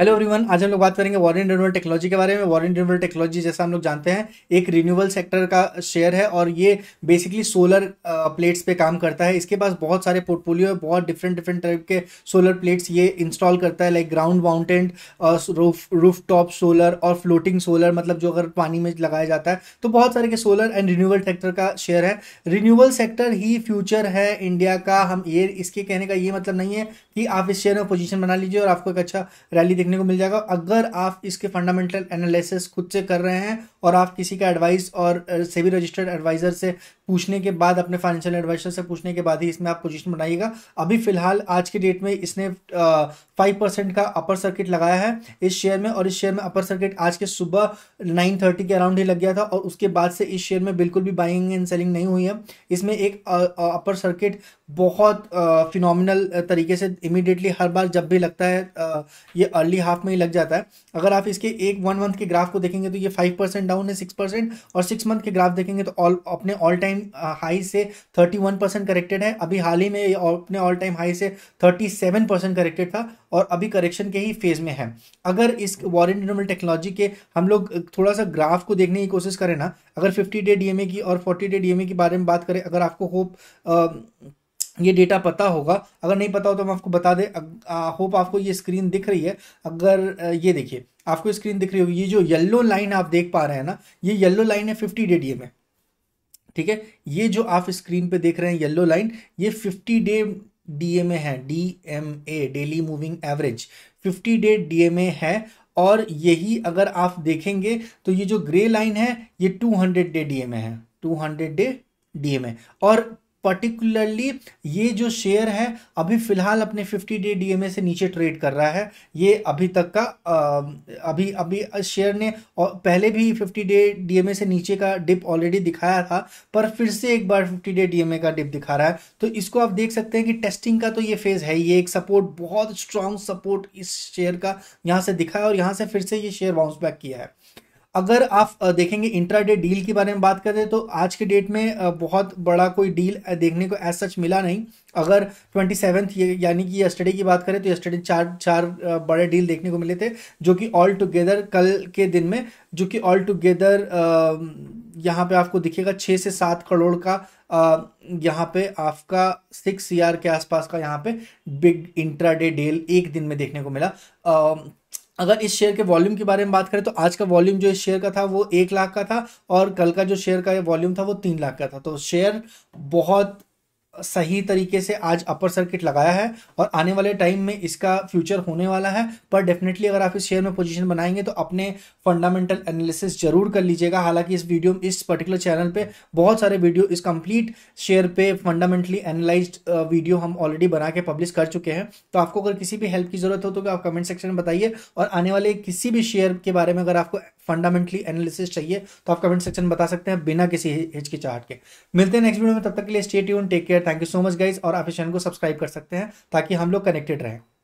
hello everyone आज हम लोग बात करेंगे वॉरेंट रिन्यूअल टेक्नोलॉजी के बारे में वॉरेंट रिन्यूअल टेक्नोलॉजी जैसा हम लोग जानते हैं एक रिन्यूअल सेक्टर का शेयर है और ये बेसिकली सोलर प्लेट्स पे काम करता है इसके पास बहुत सारे पोर्टफोलियो है बहुत डिफरेंट डिफरेंट टाइप के सोलर प्लेट्स ये इंस्टॉल करता है like ground mounted roof roof top solar और फ्लोटिंग सोलर मतलब जो अगर पानी में लगाया जाता है तो बहुत सारे के सोलर एंड रिन्यूअल सेक्टर का शेयर है रिन्यूअल सेक्टर ही फ्यूचर है इंडिया का हम ये इसके कहने का ये मतलब नहीं है कि आप इस शेयर में पोजिशन बना लीजिए और आपको एक अच्छा रैली देखने को मिल जाएगा अगर आप इसके फंडामेंटल एनालिसिस खुद से कर रहे हैं और आप किसी का एडवाइस और सेबी रजिस्टर्ड एडवाइज़र से पूछने के बाद अपने फाइनेंशियल एडवाइजर से पूछने के बाद ही इसमें आप पोजीशन बनाइएगा अभी फिलहाल आज के डेट में इसने फाइव परसेंट का अपर सर्किट लगाया है इस शेयर में और इस शेयर में अपर सर्किट आज के सुबह नाइन थर्टी के अराउंड ही लग गया था और उसके बाद से इस शेयर में बिल्कुल भी बाइंग एंड सेलिंग नहीं हुई है इसमें एक अपर सर्किट बहुत फिनोमिनल तरीके से इमीडिएटली हर बार जब भी लगता है आ, ये अर्ली हाफ में ही लग जाता है अगर आप इसके एक वन मंथ के ग्राफ को देखेंगे तो ये फाइव परसेंट डाउन है सिक्स परसेंट और सिक्स मंथ के ग्राफ देखेंगे तो ऑल अपने ऑल टाइम हाई से थर्टी वन परसेंट करेक्टेड है अभी हाल ही में ये अपने ऑल टाइम हाई से थर्टी सेवन परसेंट करेक्टेड था और अभी करेक्शन के ही फेज में है अगर इस वॉरेंट डिनोमल टेक्नोलॉजी के हम लोग थोड़ा सा ग्राफ को देखने की कोशिश करें ना अगर फिफ्टी डे डी की और फोर्टी डे डी के बारे में बात करें अगर आपको होप ये डेटा पता होगा अगर नहीं पता हो तो हम आपको बता दें होप आपको ये स्क्रीन दिख रही है अगर ये देखिए आपको स्क्रीन दिख रही होगी ये जो येलो लाइन आप देख पा रहे हैं ना ये येलो लाइन है फिफ्टी डे डी में ठीक है ये जो आप स्क्रीन पे देख रहे हैं येलो लाइन ये फिफ्टी डे डी में है D M A daily moving average fifty day D है और यही अगर आप देखेंगे तो ये जो ग्रे लाइन है ये टू हंड्रेड डे डी है टू हंड्रेड डे डी और पर्टिकुलरली ये जो शेयर है अभी फिलहाल अपने 50 डे डीएमए से नीचे ट्रेड कर रहा है ये अभी तक का अभी अभी शेयर ने पहले भी 50 डे डीएमए से नीचे का डिप ऑलरेडी दिखाया था पर फिर से एक बार 50 डे डीएमए का डिप दिखा रहा है तो इसको आप देख सकते हैं कि टेस्टिंग का तो ये फेज़ है ये एक सपोर्ट बहुत स्ट्रांग सपोर्ट इस शेयर का यहाँ से दिखा है और यहाँ से फिर से ये शेयर बाउंस बैक किया है अगर आप देखेंगे इंट्राडे डील के बारे में बात करें तो आज के डेट में बहुत बड़ा कोई डील देखने को एज सच मिला नहीं अगर ट्वेंटी सेवन्थ यानी कि यस्टरडे की बात करें तो यस्टरडे चार चार बड़े डील देखने को मिले थे जो कि ऑल टुगेदर कल के दिन में जो कि ऑल टुगेदर यहाँ पे आपको दिखेगा छः से सात करोड़ का यहाँ पे आपका सिक्स सी के आसपास का यहाँ पे बिग इंट्राडे डील एक दिन में देखने को मिला अगर इस शेयर के वॉल्यूम के बारे में बात करें तो आज का वॉल्यूम जो इस शेयर का था वो एक लाख का था और कल का जो शेयर का वॉल्यूम था वो तीन लाख का था तो शेयर बहुत सही तरीके से आज अपर सर्किट लगाया है और आने वाले टाइम में इसका फ्यूचर होने वाला है पर डेफिनेटली अगर आप इस शेयर में पोजीशन बनाएंगे तो अपने फंडामेंटल एनालिसिस जरूर कर लीजिएगा हालांकि इस वीडियो इस पर्टिकुलर चैनल पे बहुत सारे वीडियो इस कंप्लीट शेयर पे फंडामेंटली एनालाइज वीडियो हम ऑलरेडी बना के पब्लिश कर चुके हैं तो आपको अगर किसी भी हेल्प की जरूरत हो तो आप कमेंट सेक्शन में बताइए और आने वाले किसी भी शेयर के बारे में अगर आपको फंडामेंटली एनालिसिस चाहिए तो आप कमेंट सेक्शन में बता सकते हैं बिना किसी हिचकिचाहट के मिलते हैं नेक्स्ट वीडियो में तब तक के लिए stay tune take care thank you so much guys और आप इस चैनल को सब्सक्राइब कर सकते हैं ताकि हम लोग कनेक्टेड रहें